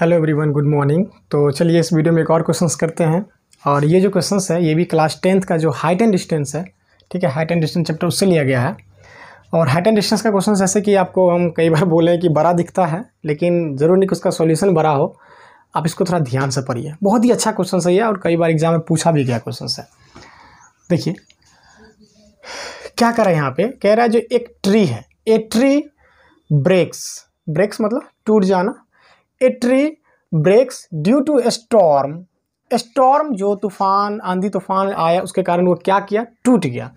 hello everyone good morning तो चलिए इस वीडियो में एक और क्वेश्चंस करते हैं और ये जो क्वेश्चंस है ये भी क्लास टेंथ का जो हाइट एंड डिस्टेंस है ठीक है हाइट एंड डिस्टेंस चैप्टर उससे लिया गया है और हाइट एंड डिस्टेंस का क्वेश्चन ऐसे कि आपको हम कई बार बोले कि बड़ा दिखता है लेकिन ज़रूर नहीं कि उसका सोल्यूशन बड़ा हो आप इसको थोड़ा ध्यान से पढ़िए बहुत ही अच्छा क्वेश्चन है और कई बार एग्जाम में पूछा भी गया क्वेश्चन है देखिए क्या कह रहा है यहाँ पे कह रहा है जो एक ट्री है ए ट्री ब्रेक्स ब्रेक्स मतलब टूट जाना a tree breaks due to storm storm जो तूफान आंधी तूफान आया उसके कारण वो क्या किया टूट गया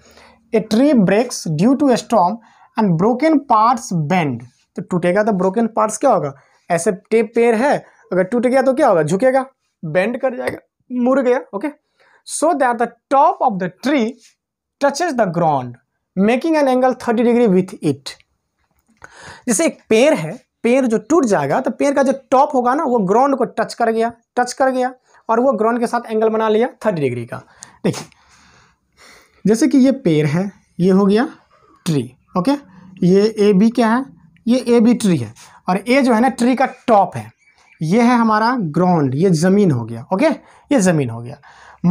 a tree breaks due to storm and broken parts bend तो टूटेगा तो ब्रोकन पार्ट्स क्या होगा ऐसे टेप पेड़ है अगर टूट गया तो क्या होगा झुकेगा बेंड कर जाएगा मुड़ गया okay so that the top of the tree touches the ground making an angle thirty degree with it जैसे एक पेड़ है पेड़ जो टूट जाएगा तो पेड़ का जो टॉप होगा ना वो ग्राउंड को टच कर गया टच कर गया और वो ग्राउंड के साथ एंगल बना लिया थर्टी डिग्री का देखिए जैसे कि ये पेड़ है ये हो गया ट्री ओके ये ए बी क्या है ये ए बी ट्री है और ए जो है ना ट्री का टॉप है ये है हमारा ग्राउंड ये ज़मीन हो गया ओके ये ज़मीन हो गया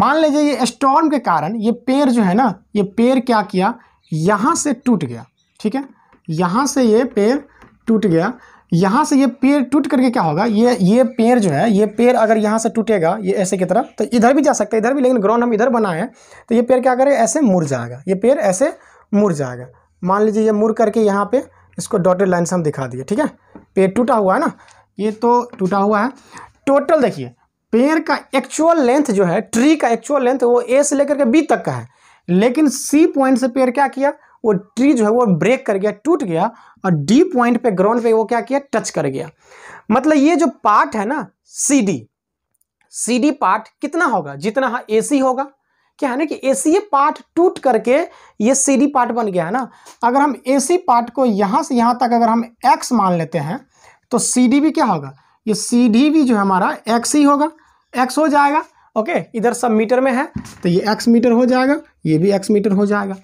मान लीजिए ये स्टॉर्म के कारण ये पेड़ जो है ना ये पेड़ क्या किया यहाँ से टूट गया ठीक है यहाँ से ये पेड़ टूट गया यहाँ से ये पेड़ टूट करके क्या होगा ये ये पेड़ जो है ये पेड़ अगर यहाँ से टूटेगा ये ऐसे की तरफ तो इधर भी जा सकता है इधर भी लेकिन ग्राउंड हम इधर बनाए हैं तो ये पेड़ क्या करेगा ऐसे मुड़ जाएगा ये पेड़ ऐसे मुड़ जाएगा मान लीजिए ये मुड़ करके यहाँ पे इसको डॉटेड लाइन से हम दिखा दिए ठीक है पेड़ टूटा हुआ है ना ये तो टूटा हुआ है टोटल देखिए पेड़ का एक्चुअल लेंथ जो है ट्री का एक्चुअल लेंथ वो ए से लेकर के बी तक का है लेकिन सी पॉइंट से पेड़ क्या किया वो ट्री जो है वो ब्रेक कर गया टूट गया और डी पॉइंट पे ग्राउंड पे वो क्या किया टच कर गया मतलब ये जो पार्ट है ना C D C D part कितना होगा जितना ए हाँ सी होगा क्या है ना कि ए सी पार्ट टूट करके ये सी डी पार्ट बन गया है ना अगर हम ए सी पार्ट को यहाँ से यहाँ तक अगर हम एक्स मान लेते हैं तो सी डी भी क्या होगा ये सी डी भी जो हमारा एक्स ही होगा एक्स हो जाएगा ओके इधर सब मीटर में है तो ये एक्स मीटर हो जाएगा ये भी एक्स मीटर हो जाएगा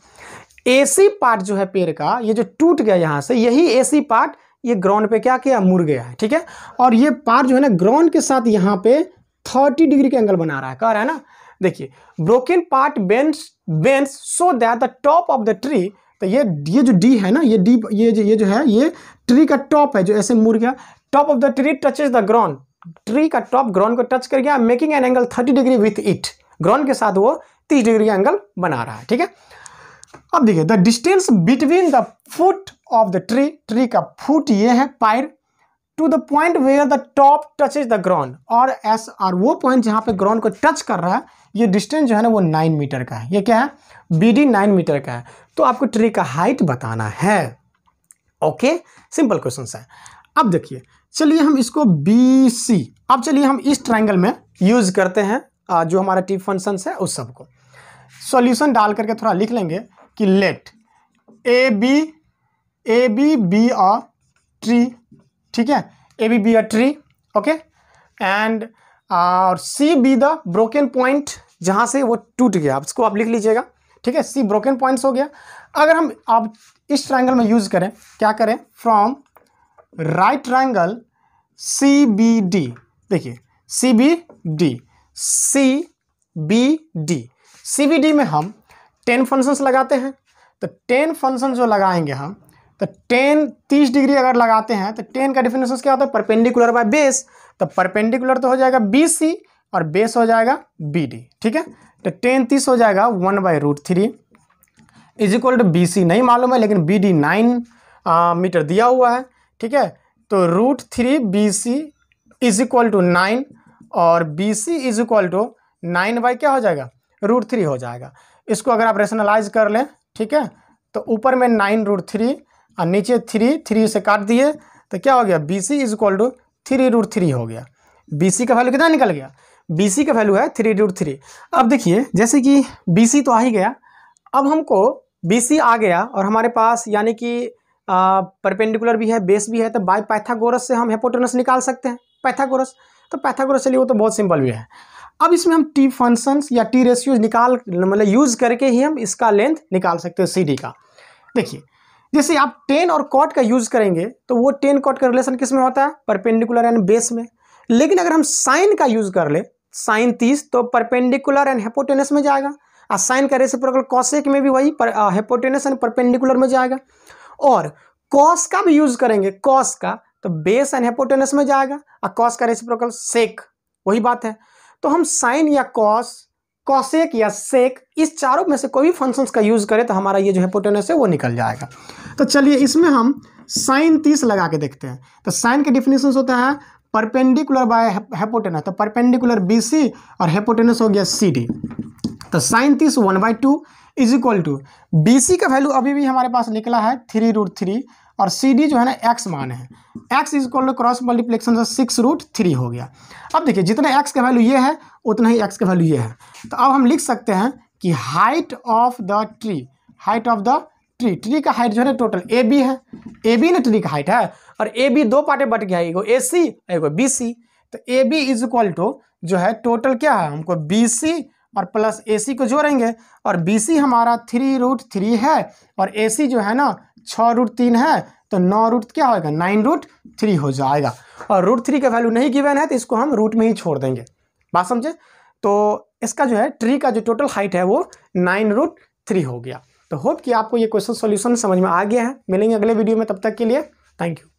एसी पार्ट जो है पेड़ का ये जो टूट गया यहाँ से यही एसी पार्ट ये ग्राउंड पे क्या किया मुड़ गया है ठीक है और ये पार्ट जो है ना ग्राउंड के साथ यहाँ पे थर्टी डिग्री के एंगल बना रहा है कह रहा है ना देखिए broken part bends bends so that the top of the tree तो ये ये जो डी है ना ये डी ये जो ये जो है ये ट्री का टॉप है जो ऐसे मुड़ गया top of the tree touches the ground tree का टॉप ग्राउंड को टच कर गया making an angle thirty degree with it ground के साथ वो तीस डिग्री का एंगल बना रहा है ठीक है अब देखिए the distance between the foot of the tree tree का फुट ये है पायर to the point where the top is the ground और एस और वो पॉइंट जहां पे ग्राउंड को टच कर रहा है ये डिस्टेंस जो है ना वो नाइन मीटर का है ये क्या है बी डी नाइन मीटर का है तो आपको ट्री का हाइट बताना है ओके सिंपल क्वेश्चन है अब देखिए चलिए हम इसको बी सी अब चलिए हम इस ट्राइंगल में यूज़ करते हैं जो हमारा टी फंक्शन है उस सबको सॉल्यूशन डाल करके थोड़ा लिख लेंगे कि let A B A B be a tree ठीक है A B be a tree okay and और C be the broken point जहाँ से वो टूट गया इसको आप लिख लीजिएगा ठीक है सी ब्रोकन पॉइंट्स हो गया अगर हम आप इस ट्राइंगल में यूज़ करें क्या करें from right triangle C B D देखिए C B D C B D C B D में हम टेन फंक्शंस लगाते हैं तो टेन फंक्शन जो लगाएंगे हम तो टेन तीस डिग्री अगर लगाते हैं तो टेन का डिफिनेशन क्या होता है परपेंडिकुलर बाय बेस तो परपेंडिकुलर तो हो जाएगा बी सी और बेस हो जाएगा बी डी ठीक है तो टेन तीस हो जाएगा one by root three is equal to B C नहीं मालूम है लेकिन बी डी नाइन मीटर दिया हुआ है ठीक है तो root three B C is equal to nine और B C is equal to nine by क्या हो जाएगा रूट थ्री हो जाएगा इसको अगर आप रेशनलाइज कर लें ठीक है तो ऊपर में नाइन रूट थ्री और नीचे थ्री थ्री से काट दिए तो क्या हो गया B C is equal to three root three हो गया बी सी का वैल्यू कितना निकल गया बी सी का वैल्यू है थ्री रूट थ्री अब देखिए जैसे कि बी सी तो आ ही गया अब हमको बी सी आ गया और हमारे पास यानी कि परपेंडिकुलर भी है बेस भी है तो बाई पैथागोरस से हम हेपोटोनस निकाल सकते हैं पैथागोरस तो पैथागोरस चलिए वो तो बहुत सिंपल भी है अब इसमें हम टी फंक्शंस या टी रेशियो निकाल मतलब यूज़ करके ही हम इसका लेंथ निकाल सकते हैं सी का देखिए जैसे आप टेन और कॉट का यूज़ करेंगे तो वो टेन कॉट का रिलेशन किस में होता है परपेंडिकुलर एंड बेस में लेकिन अगर हम साइन का यूज़ कर ले साइन तीस तो परपेंडिकुलर एंड हेपोटेनस में जाएगा और साइन का रेसिप्रोकल कॉसेक में भी वही पर, हेपोटेनस एंड परपेंडिकुलर में जाएगा और कॉस का भी यूज़ करेंगे कॉस का तो बेस एंड हेपोटेनस में जाएगा और कॉस का रेसिप्रोकल सेक वही बात है तो हम साइन या कॉस कॉसेक या सेक इस चारों में से कोई भी फंक्शंस का यूज़ करें तो हमारा ये जो पोटेनस है वो निकल जाएगा तो चलिए इसमें हम साइन तीस लगा के देखते हैं तो साइन के डिफिनेशन होता है परपेंडिकुलर बाय हेपोटेनस तो परपेंडिकुलर बी सी और हेपोटेनस हो गया सी डी तो साइन तीस one by two is equal to B C का वैल्यू अभी भी हमारे पास निकला है थ्री रूट थ्री और सी डी जो है ना एक्स मान है X is equal to cross multiplication से सिक्स रूट थ्री हो गया अब देखिए जितना एक्स का वैल्यू ये है उतना ही एक्स का वैल्यू ये है तो अब हम लिख सकते हैं कि height of the tree height of the tree tree का हाइट जो है ना टोटल ए बी है ए बी ना ट्री का हाइट है और ए बी दो पार्टे बट गया एगो ए सी एगो बी सी तो A B is equal to जो है टोटल क्या है हमको बी सी और प्लस ए सी को जोड़ेंगे और बी सी हमारा थ्री रूट थ्री है और ए सी जो है ना छः रूट तीन है तो नौ रूट क्या होगा नाइन रूट थ्री हो जाएगा और रूट थ्री का वैल्यू नहीं गिवन है तो इसको हम रूट में ही छोड़ देंगे बात समझे तो इसका जो है ट्री का जो टोटल हाइट है वो नाइन रूट थ्री हो गया तो होप कि आपको ये क्वेश्चन सॉल्यूशन समझ में आ गया है मिलेंगे अगले वीडियो में तब तक के लिए थैंक यू